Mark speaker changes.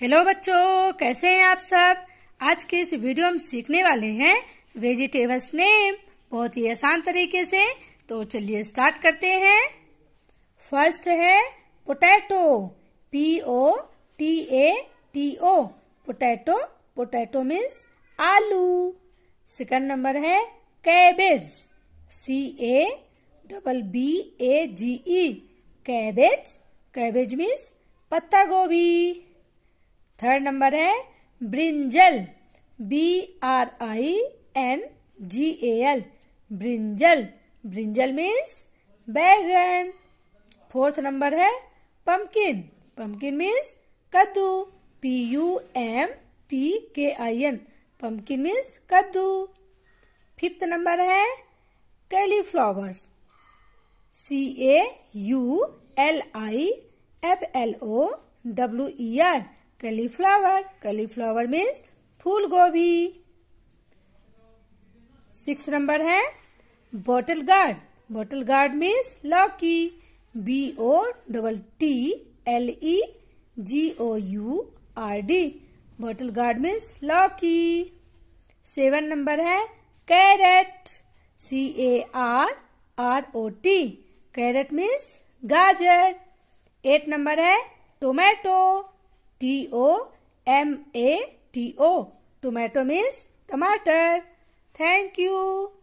Speaker 1: Hello बच्चों कैसे हैं आप सब आज के इस वीडियो में सीखने वाले हैं वेजिटेबल्स नेम बहुत ही आसान तरीके से तो चलिए स्टार्ट करते हैं फर्स्ट है potato P O T A T O potato potato means आलू सेकंड नंबर है cabbage C A double B A G E cabbage cabbage means पत्ता गोभी थर्ड नंबर है brinjal B R I N J A L brinjal brinjal means बैगन fourth number है pumpkin pumpkin means कद्दू P U M P K I N pumpkin means कद्दू fifth number है cauliflower C A U L I F L O W E R cauliflower cauliflower means फूल गोभी six number है bottle gourd bottle gourd means लौकी B O double T L E G O U R D bottle gourd means लौकी seven number है carrot C A R R O T carrot means गाजर eight number है tomato T O M A T O. Tomato means tomato. Thank you.